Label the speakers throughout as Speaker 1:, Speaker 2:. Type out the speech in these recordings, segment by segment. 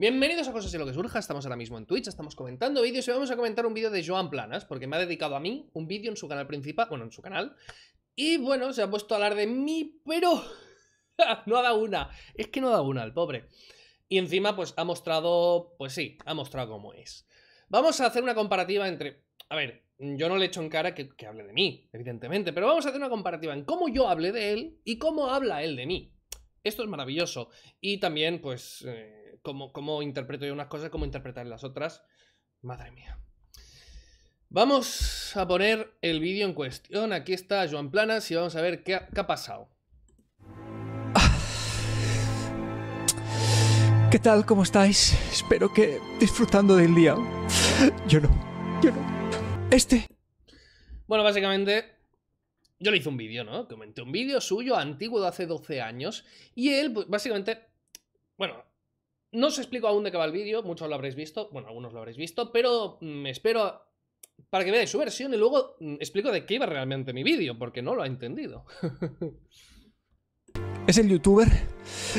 Speaker 1: Bienvenidos a Cosas y lo que surja, estamos ahora mismo en Twitch, estamos comentando vídeos y vamos a comentar un vídeo de Joan Planas, porque me ha dedicado a mí un vídeo en su canal principal, bueno, en su canal, y bueno, se ha puesto a hablar de mí, pero no ha dado una, es que no ha dado una, al pobre. Y encima, pues ha mostrado, pues sí, ha mostrado cómo es. Vamos a hacer una comparativa entre, a ver, yo no le echo en cara que, hable de mí, evidentemente, pero vamos a hacer una comparativa en cómo yo hablé de él y cómo habla él de mí. Esto es maravilloso. Y también, pues, eh, cómo, interpreto yo unas cosas, cómo interpretar las otras. Madre mía. Vamos a poner el vídeo en cuestión. Aquí está Joan Planas y vamos a ver qué ha, qué ha pasado.
Speaker 2: ¿Qué tal? ¿Cómo estáis? Espero que disfrutando del día. Yo no, yo no.
Speaker 1: Este. Bueno, básicamente, yo le hice un vídeo, ¿no? Comenté un vídeo suyo antiguo de hace 12 años y él, pues, básicamente, bueno, no os explico aún de qué va el vídeo, muchos lo habréis visto, bueno, algunos lo habréis visto, pero me mm, espero para que veáis su versión y luego mm, explico de qué iba realmente mi vídeo, porque no lo ha entendido.
Speaker 2: es el youtuber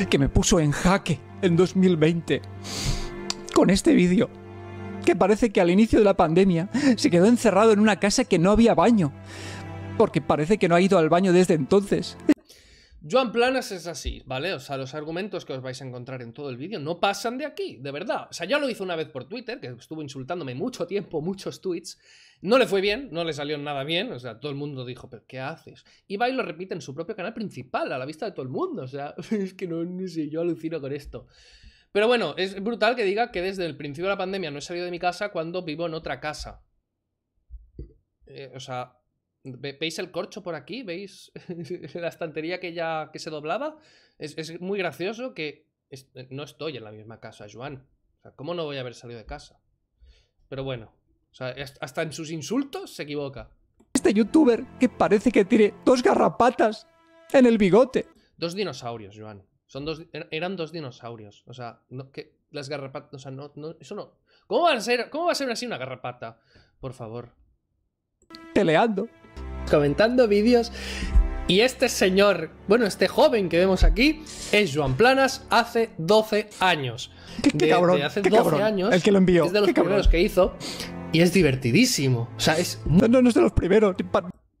Speaker 2: que me puso en jaque en 2020 con este vídeo, que parece que al inicio de la pandemia se quedó encerrado en una casa que no había baño, porque parece que no ha ido al baño desde entonces.
Speaker 1: Joan Planas es así, ¿vale? O sea, los argumentos que os vais a encontrar en todo el vídeo no pasan de aquí, de verdad. O sea, ya lo hizo una vez por Twitter, que estuvo insultándome mucho tiempo, muchos tweets. No le fue bien, no le salió nada bien. O sea, todo el mundo dijo, ¿pero qué haces? Y va y lo repite en su propio canal principal, a la vista de todo el mundo. O sea, es que no, sé, yo alucino con esto. Pero bueno, es brutal que diga que desde el principio de la pandemia no he salido de mi casa cuando vivo en otra casa. Eh, o sea, ¿Veis el corcho por aquí? ¿Veis la estantería que ya que se doblaba? Es, muy gracioso que eh, no estoy en la misma casa, Joan. sea, ¿cómo no voy a haber salido de casa? Pero bueno, hasta en sus
Speaker 2: insultos se equivoca. Este youtuber que parece que tiene dos garrapatas en el bigote.
Speaker 1: Dos dinosaurios, Joan. Son dos, er, eran dos dinosaurios. O sea, las garrapatas. O sea, no, eso no. ¿Cómo, va a ser, ¿Cómo va a ser así una garrapata? Por favor teleando. Comentando vídeos. Y este señor, bueno, este joven que vemos aquí, es Joan Planas hace 12 años. ¿Qué, cabrón? hace 12 años. El que lo envió. Es de los primeros que hizo. Y es divertidísimo.
Speaker 2: O sea, es. No, no, no es de los primeros.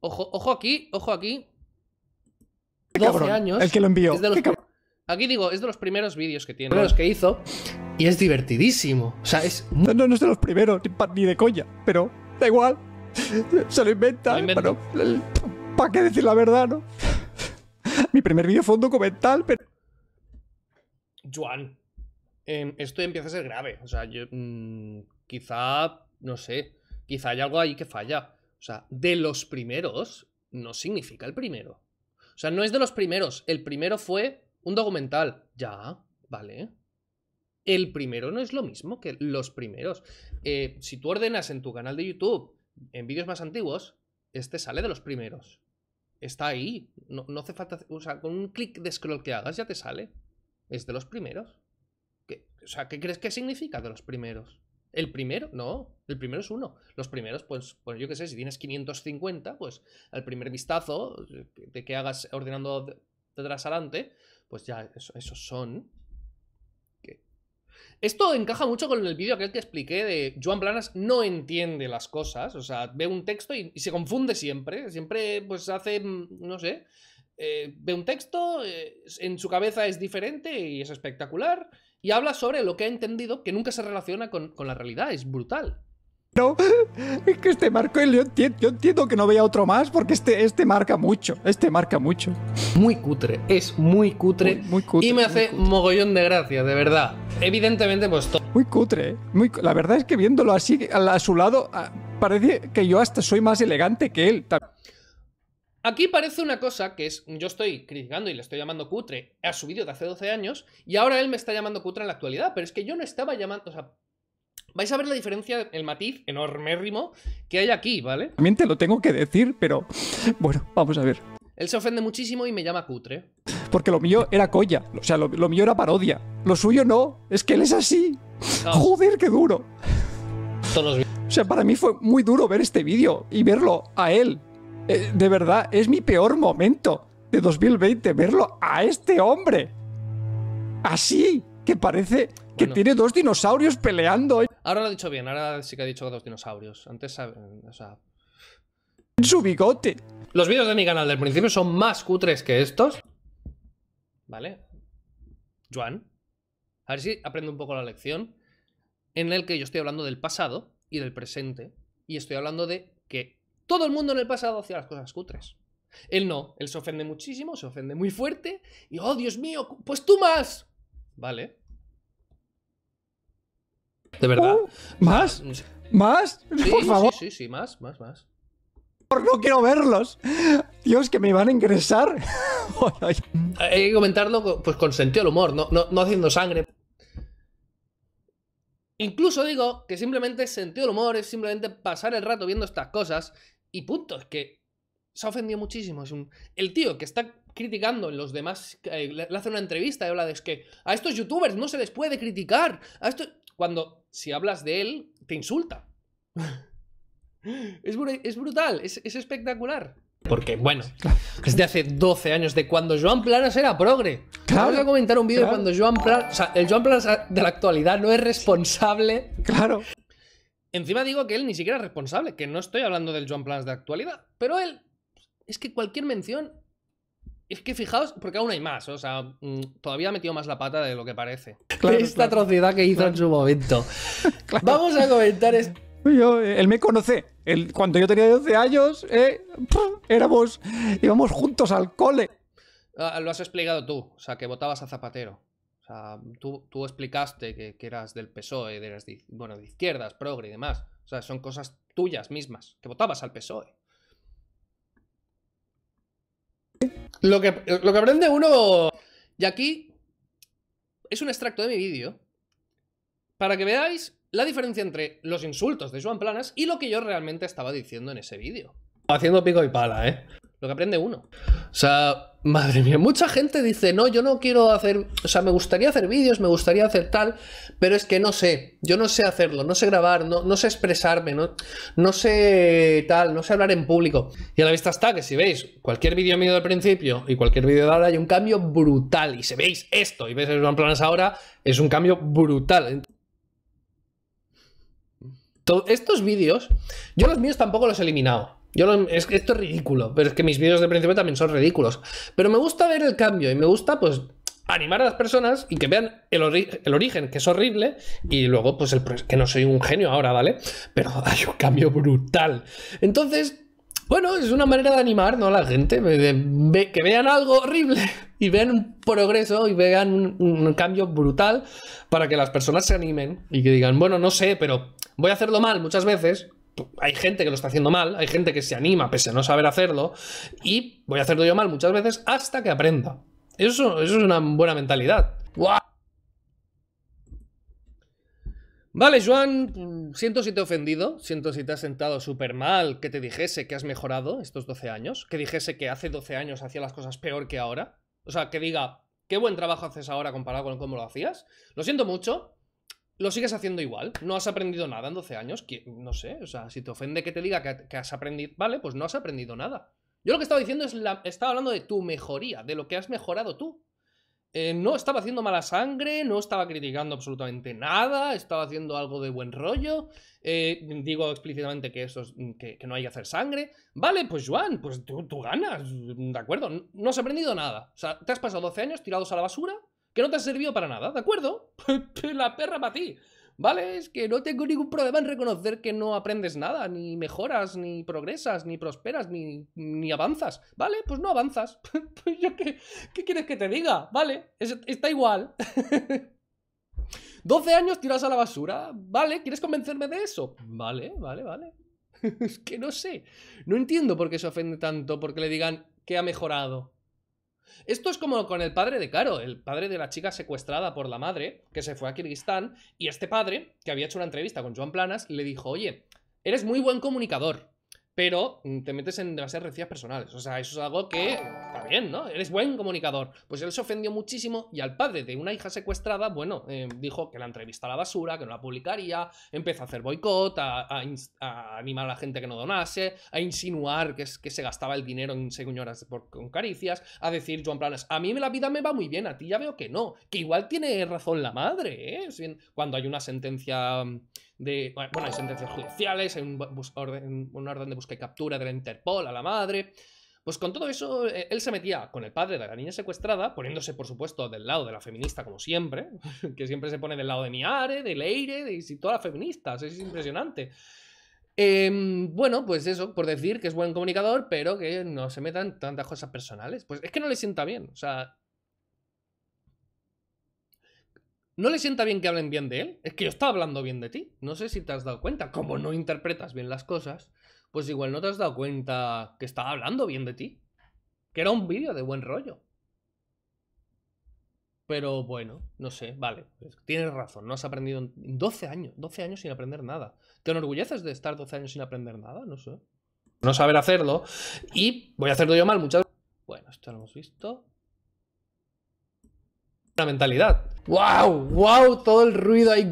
Speaker 1: Ojo, ojo aquí, ojo aquí. 12 años. El que lo envió. Es de los Aquí digo, es de los primeros vídeos que tiene. de Los que hizo.
Speaker 2: Y es divertidísimo. O sea, es. No, no, no es de los primeros, ni de coña. Pero da igual. Se lo inventa. Eh, ¿Para qué decir la verdad, no? Mi primer vídeo fue un documental, pero.
Speaker 1: Juan, em, esto empieza a ser grave. O sea, yo, mm, quizá, no sé, quizá hay algo ahí que falla. O sea, de los primeros no significa el primero. O sea, no es de los primeros. El primero fue un documental. Ya, vale. El primero no es lo mismo que los primeros. Eh, si tú ordenas en tu canal de YouTube en vídeos más antiguos, este sale de los primeros. Está ahí. No, hace falta. O sea, con un clic de scroll que hagas ya te sale. Es de los primeros. ¿Qué, o sea, ¿qué crees que significa de los primeros? ¿El primero? No, el primero es uno. Los primeros, pues, pues yo qué sé, si tienes 550, pues al primer vistazo de que hagas ordenando de atrás adelante, pues ya esos son esto encaja mucho con el vídeo aquel que expliqué de Joan Blanas no entiende las cosas, o sea, ve un texto y, se confunde siempre, siempre pues hace, mm, no sé, eh, ve un texto, eh, en su cabeza es diferente y es espectacular, y habla sobre lo que ha entendido que nunca se relaciona con, con la realidad, es brutal.
Speaker 2: No, es que este marco, yo entiendo, yo entiendo que no vea otro más porque este, este marca mucho, este marca mucho. Muy cutre, es muy cutre. Muy, y me hace
Speaker 1: mogollón de gracia, de verdad.
Speaker 2: Evidentemente, pues todo. Muy cutre, ¿eh? muy, la verdad es que viéndolo así a, su lado, ah, parece que yo hasta soy más elegante que él.
Speaker 1: Aquí parece una cosa que es, yo estoy criticando y le estoy llamando cutre a su vídeo de hace 12 años, y ahora él me está llamando cutre en la actualidad, pero es que yo no estaba llamando, o sea, vais a ver la diferencia, el matiz enormérrimo que hay aquí, ¿vale?
Speaker 2: También te lo tengo que decir, pero bueno, vamos a ver.
Speaker 1: Él se ofende muchísimo y me llama cutre.
Speaker 2: Porque lo mío era colla, o sea, lo, mío era parodia. Lo suyo no, es que él es así. Joder, qué duro. O sea, para mí fue muy duro ver este vídeo y verlo a él. Eh, de verdad, es mi peor momento de 2020, verlo a este hombre. Así, que parece que tiene dos dinosaurios peleando. Eh.
Speaker 1: Ahora lo ha dicho bien, ahora sí que ha dicho dos dinosaurios. Antes, o sea...
Speaker 2: Su bigote. Los
Speaker 1: vídeos de mi canal del principio son más cutres que estos. ¿Vale? Juan. A ver si aprende un poco la lección. En el que yo estoy hablando del pasado y del presente. Y estoy hablando de que todo el mundo en el pasado hacía las cosas cutres. Él no, él se ofende muchísimo, se ofende muy fuerte y, oh Dios mío, pues tú más. Vale.
Speaker 2: ¿De verdad? Uh, ¿Más? ¿Más? Por favor.
Speaker 1: Sí, sí, sí, más, más, más.
Speaker 2: No quiero verlos. Dios, que me van a ingresar.
Speaker 1: Hay que comentarlo pues, con sentido del humor, no, haciendo sangre. Incluso digo que simplemente sentido del humor es simplemente pasar el rato viendo estas cosas y punto. Es que se ha ofendido muchísimo. Es un... El tío que está criticando en los demás, eh, le hace una entrevista y habla de es que a estos youtubers no se les puede criticar. A estos cuando si hablas de él, te insulta. es, es, brutal, es, espectacular. Porque, bueno, es de hace 12 años de cuando Joan Planas era progre. Claro, Vamos a comentar un vídeo de cuando Joan Planas. O sea, el Joan Planas de la actualidad no es responsable. Claro. Encima digo que él ni siquiera es responsable, que no estoy hablando del Joan Planas de actualidad. Pero él. Es que cualquier mención es que fijaos, porque aún hay más, o sea, mm, todavía ha metido más la pata de lo que parece. Claro, Esta atrocidad
Speaker 2: que hizo en su momento. Vamos a comentar esto. Yo, eh, él me conoce. cuando yo tenía 12 años, eh, éramos, íbamos juntos al cole.
Speaker 1: Ah, lo has explicado tú, o sea, que votabas a Zapatero. O sea, tú, explicaste que, que, eras del PSOE, de, las, bueno, de izquierdas, progre y demás. O sea, son cosas tuyas mismas, que votabas al PSOE. Lo que, lo que aprende uno. Y aquí es un extracto de mi vídeo para que veáis la diferencia entre los insultos de Joan Planas y lo que yo realmente estaba diciendo en ese vídeo. Haciendo pico y pala, ¿eh? Lo que aprende uno. O sea, Madre mía, mucha gente dice, no, yo no quiero hacer, o sea, me gustaría hacer vídeos, me gustaría hacer tal, pero es que no sé, yo no sé hacerlo, no sé grabar, no, no sé expresarme, no, no sé tal, no sé hablar en público. Y a la vista está que si veis cualquier vídeo mío del principio y cualquier vídeo de ahora hay un cambio brutal. Y si veis esto y veis los Planes ahora, es un cambio brutal. estos vídeos, yo los míos tampoco los he eliminado. Yo es que esto es ridículo, pero es que mis vídeos de principio también son ridículos. Pero me gusta ver el cambio y me gusta, pues, animar a las personas y que vean el, origen, que es horrible, y luego, pues, que no soy un genio ahora, ¿vale? Pero hay un cambio brutal. Entonces, bueno, es una manera de animar ¿no? a la gente, que vean algo horrible y vean un progreso y vean un, cambio brutal para que las personas se animen y que digan, bueno, no sé, pero voy a hacerlo mal muchas veces hay gente que lo está haciendo mal, hay gente que se anima pese a no saber hacerlo, y voy a hacerlo yo mal muchas veces hasta que aprenda. Eso, es una buena mentalidad. Vale, Joan, siento si te he ofendido, siento si te has sentado súper mal, que te dijese que has mejorado estos 12 años, que dijese que hace 12 años hacía las cosas peor que ahora. O sea, que diga, qué buen trabajo haces ahora comparado con cómo lo hacías. Lo siento mucho, lo sigues haciendo igual. No has aprendido nada en 12 años. No sé, o sea, si te ofende que te diga que, has aprendido, vale, pues no has aprendido nada. Yo lo que estaba diciendo es, la, estaba hablando de tu mejoría, de lo que has mejorado tú. Eh, no estaba haciendo mala sangre, no estaba criticando absolutamente nada, estaba haciendo algo de buen rollo. Eh, digo explícitamente que, eso que, no hay que hacer sangre. Vale, pues Juan, pues tú, tú ganas, ¿de acuerdo? No has aprendido nada. O sea, te has pasado 12 años tirados a la basura que no te ha servido para nada, ¿de acuerdo? la perra para ti. ¿Vale? Es que no tengo ningún problema en reconocer que no aprendes nada, ni mejoras, ni progresas, ni prosperas, ni, avanzas. ¿Vale? Pues no avanzas. qué, quieres que te diga? ¿Vale? está igual. 12 años tiras a la basura. ¿Vale? ¿Quieres convencerme de eso? Vale, vale, vale. es que no sé. No entiendo por qué se ofende tanto porque le digan que ha mejorado. Esto es como con el padre de Caro, el padre de la chica secuestrada por la madre, que se fue a Kirguistán, y este padre, que había hecho una entrevista con Joan Planas, le dijo, oye, eres muy buen comunicador, pero mm, te metes en demasiadas recías personales. O sea, eso es algo que bien, ¿no? Eres buen comunicador. Pues él se ofendió muchísimo y al padre de una hija secuestrada, bueno, eh, dijo que la entrevista a la basura, que no la publicaría, empezó a hacer boicot, a, animar a la gente que no donase, a insinuar que, es, que se gastaba el dinero en señoras por, con caricias, a decir, Joan Planas, a mí la vida me va muy bien, a ti ya veo que no, que igual tiene razón la madre, ¿eh? Cuando hay una sentencia... Mm, de, bueno, hay sentencias judiciales, hay un, orden, orden de búsqueda y captura de la Interpol a la madre. Pues con todo eso, eh, él se metía con el padre de la niña secuestrada, poniéndose, por supuesto, del lado de la feminista, como siempre, que siempre se pone del lado de Miare, de Leire, de todas las feministas, es impresionante. Em, bueno, pues eso, por decir que es buen comunicador, pero que no se metan tantas cosas personales. Pues es que no le sienta bien, o sea... No le sienta bien que hablen bien de él. Es que yo estaba hablando bien de ti. No sé si te has dado cuenta. Como no interpretas bien las cosas, pues igual no te has dado cuenta que estaba hablando bien de ti. Que era un vídeo de buen rollo. Pero bueno, no sé, vale, pues tienes razón, no has aprendido en 12 años, 12 años sin aprender nada. ¿Te enorgulleces de estar 12 años sin aprender nada? No sé. No saber hacerlo. Y voy a hacerlo yo mal muchas gracias. Bueno, esto lo hemos visto. La mentalidad. ¡Wow! ¡Wow! Todo el ruido ahí.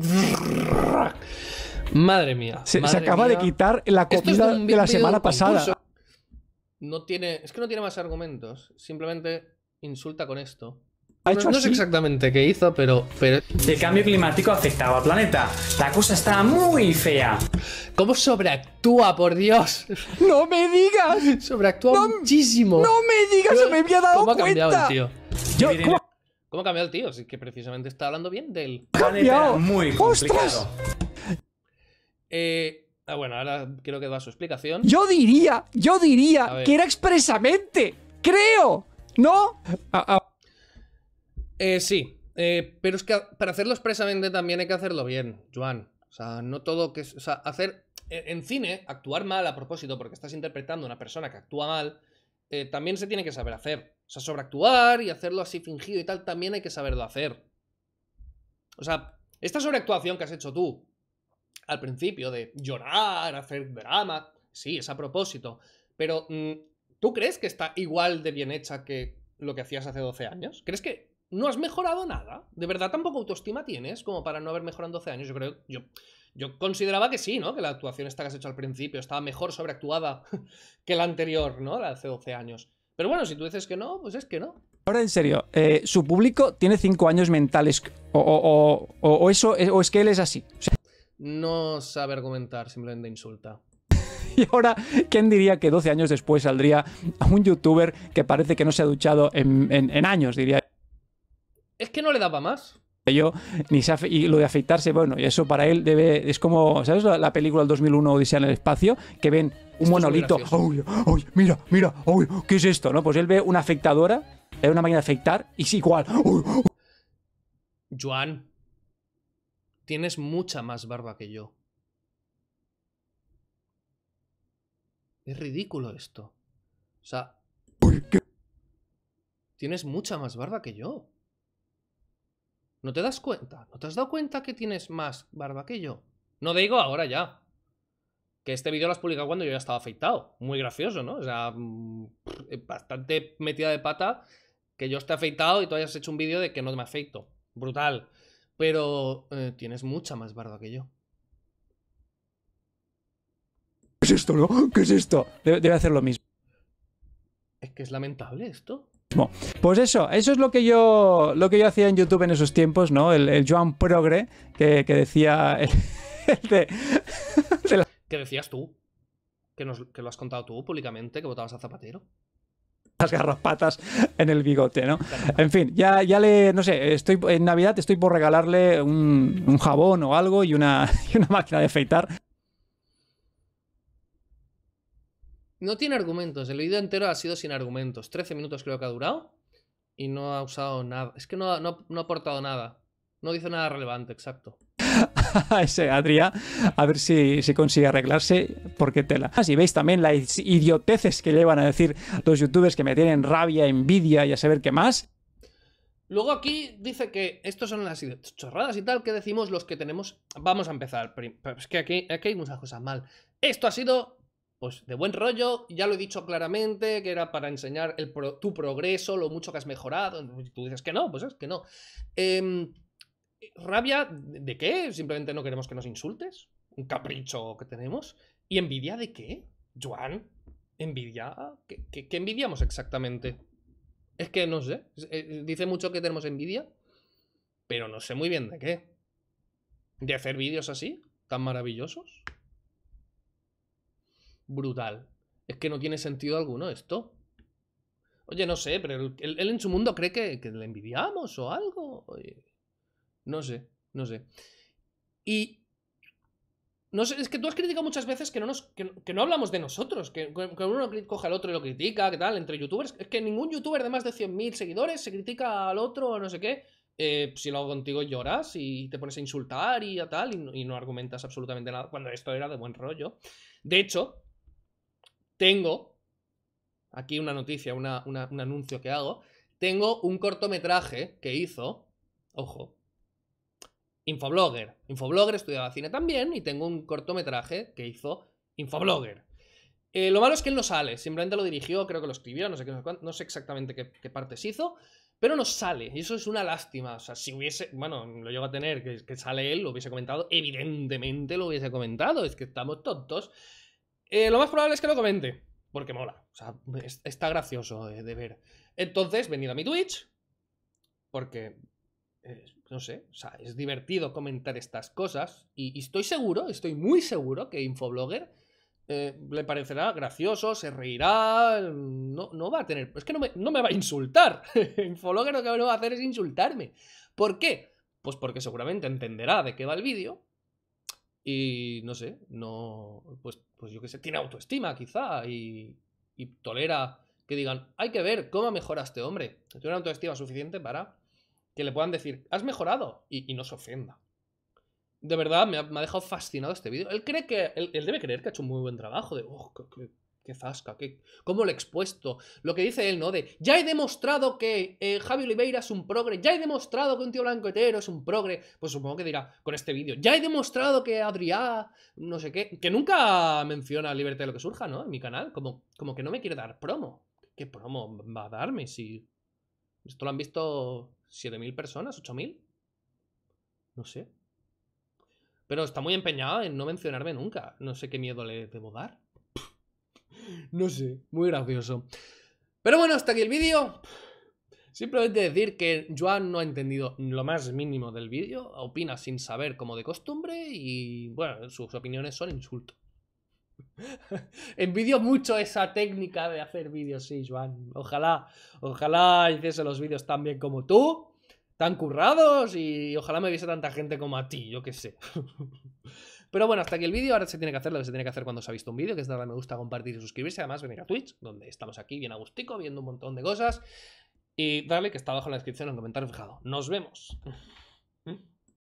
Speaker 1: Madre mía. Se, acaba de quitar la comida de la semana pasada. No tiene, es que no tiene más argumentos. Simplemente insulta con esto. no, sé exactamente qué hizo, pero, pero... El cambio climático afectaba al planeta. La cosa está muy fea. ¿Cómo sobreactúa, por Dios? ¡No me digas! Sobreactúa muchísimo. ¡No me digas! ¡Se me había dado cuenta! ¿Cómo ha cambiado el tío? Yo, ¿cómo? ha cambiado el tío? es que precisamente está hablando bien del... Muy complicado. Eh, ah, bueno, ahora creo que va su explicación.
Speaker 2: Yo diría, yo diría que era expresamente. Creo. ¿No?
Speaker 1: Ah, ah. Eh, sí. Eh, pero es que para hacerlo expresamente también hay que hacerlo bien, Juan. O sea, no todo que... O sea, hacer... Eh, en cine, actuar mal a propósito porque estás interpretando a una persona que actúa mal, también se tiene que saber hacer. O sea, sobreactuar y hacerlo así fingido y tal, también hay que saberlo hacer. O sea, esta sobreactuación que has hecho tú, al principio, de llorar, hacer drama. Sí, es a propósito. Pero, mm, ¿tú crees que está igual de bien hecha que lo que hacías hace 12 años? ¿Crees que no has mejorado nada? ¿De verdad tampoco autoestima tienes como para no haber mejorado en 12 años? Yo creo, yo, yo consideraba que sí, ¿no? Que la actuación esta que has hecho al principio estaba mejor sobreactuada que la anterior, ¿no? La de hace 12 años. Pero bueno, si tú dices que no, pues es que no.
Speaker 2: Ahora en serio, eh, su público tiene 5 años mentales o, eso, es que él es así
Speaker 1: no sabe argumentar, simplemente insulta.
Speaker 2: Y ahora, ¿quién diría que 12 años después saldría a un youtuber que parece que no se ha duchado en, años, diría?
Speaker 1: Es que no le daba más
Speaker 2: yo, ni y lo de afeitarse, bueno, y eso para él debe, es como, ¿sabes la, película del 2001 Odisea en el espacio? Que ven un monolito, ¡Ay, ay, mira, mira, ¿qué es esto? ¿No? Pues él ve una afectadora, ve una manera de afeitar y sí, igual.
Speaker 1: Juan Tienes mucha más barba que yo. Es ridículo esto. O sea... ¿Por qué? Tienes mucha más barba que yo. ¿No te das cuenta? ¿No te has dado cuenta que tienes más barba que yo? No digo ahora ya. Que este vídeo lo has publicado cuando yo ya estaba afeitado. Muy gracioso, ¿no? O sea, mm, bastante metida de pata que yo esté afeitado y tú hayas hecho un vídeo de que no me afeito. Brutal. Pero eh, tienes mucha más barba que yo.
Speaker 2: ¿Qué es esto, no? ¿Qué es esto? Debe, hacer lo mismo.
Speaker 1: Es que es lamentable esto.
Speaker 2: Pues eso, eso es lo que yo lo que yo hacía en YouTube en esos tiempos, ¿no? El, Joan Progre, que, decía. El,
Speaker 1: ¿Qué decías tú? Que, que lo has contado tú públicamente, que votabas a Zapatero
Speaker 2: las garrapatas en el bigote, ¿no? En fin, ya, ya le, no sé, estoy en Navidad estoy por regalarle un, jabón o algo y una, una máquina de afeitar.
Speaker 1: No tiene argumentos, el vídeo entero ha sido sin argumentos. 13 minutos creo que ha durado y no ha usado nada. Es que no ha aportado nada. No dice nada relevante, exacto.
Speaker 2: a ese Adrián a ver si, consigue arreglarse, porque tela. Ah, si veis también las idioteces que llevan a decir los youtubers que me tienen rabia, envidia y a saber qué más.
Speaker 1: Luego aquí dice que estos son las chorradas y tal que decimos los que tenemos. Vamos a empezar. Pero es que aquí, hay muchas cosas mal. Esto ha sido pues de buen rollo, ya lo he dicho claramente, que era para enseñar tu progreso, lo mucho que has mejorado. Tú dices que no, pues es que no. Em, rabia de qué? Simplemente no queremos que nos insultes. Un capricho que tenemos. ¿Y envidia de qué? Juan ¿envidia? ¿Qué, envidiamos exactamente? Es que no sé. Eh, dice mucho que tenemos envidia, pero no sé muy bien de qué. ¿De hacer vídeos así? ¿Tan maravillosos? Brutal. Es que no tiene sentido alguno esto. Oye, no sé, pero él, en su mundo cree que, que le envidiamos o algo. No sé, no sé. Y. No sé, es que tú has criticado muchas veces que no, nos, que, no hablamos de nosotros, que, uno coge al otro y lo critica, que tal, entre youtubers. Es que ningún youtuber de más de 100.000 seguidores se critica al otro, o no sé qué. Eh, si lo hago contigo lloras y te pones a insultar y a tal, y no, argumentas absolutamente nada, cuando esto era de buen rollo. De hecho, tengo aquí una noticia, un anuncio que hago. Tengo un cortometraje que hizo, ojo, Infoblogger. Infoblogger estudiaba cine también y tengo un cortometraje que hizo Infoblogger. Eh, lo malo es que él no sale, simplemente lo dirigió, creo que lo escribió, no sé, no sé exactamente qué, partes hizo, pero no sale, y eso es una lástima. O sea, si hubiese, bueno, lo llevo a tener, que, sale él, lo hubiese comentado, evidentemente lo hubiese comentado, es que estamos tontos. Eh, lo más probable es que lo comente, porque mola, o sea, está gracioso de, ver. Entonces, venido a mi Twitch, porque no sé, o sea, es divertido comentar estas cosas y, estoy seguro, estoy muy seguro que Infoblogger eh, le parecerá gracioso, se reirá, no, va a tener, es que no me, va a insultar, Infoblogger lo que no va a hacer es insultarme. ¿Por qué? Pues porque seguramente entenderá de qué va el vídeo y no sé, no, pues, pues yo qué sé, tiene autoestima quizá y, y tolera que digan, hay que ver cómo mejora este hombre, tiene una autoestima suficiente para que le puedan decir, has mejorado, y, no se ofenda. De verdad, me ha, dejado fascinado este vídeo. Él cree que. Él, debe creer que ha hecho un muy buen trabajo. De, oh, qué, qué, zasca, cómo lo he expuesto. Lo que dice él, ¿no? De, ya he demostrado que eh, Javi Oliveira es un progre, ya he demostrado que un tío blanco hetero es un progre. Pues supongo que dirá, con este vídeo, ya he demostrado que Adriá, no sé qué. Que nunca menciona Libertad de lo que surja, ¿no? En mi canal. Como, como que no me quiere dar promo. ¿Qué promo va a darme si. Esto lo han visto ¿7.000 personas? ¿8.000? No sé. Pero está muy empeñada en no mencionarme nunca. No sé qué miedo le debo dar. No sé, muy gracioso. Pero bueno, hasta aquí el vídeo. Simplemente decir que Joan no ha entendido lo más mínimo del vídeo, opina sin saber como de costumbre y bueno, sus opiniones son insultos. Envidio mucho esa técnica de hacer vídeos, sí, Joan. Ojalá, ojalá hiciese los vídeos tan bien como tú, tan currados y ojalá me viese tanta gente como a ti, yo qué sé. Pero bueno, hasta aquí el vídeo. Ahora se tiene que hacer lo que se tiene que hacer cuando se ha visto un vídeo, que es darle me gusta, compartir y suscribirse. Además, venir a Twitch, donde estamos aquí bien agustico, viendo un montón de cosas. Y darle que está abajo en la descripción, en el comentario fijado. Nos vemos.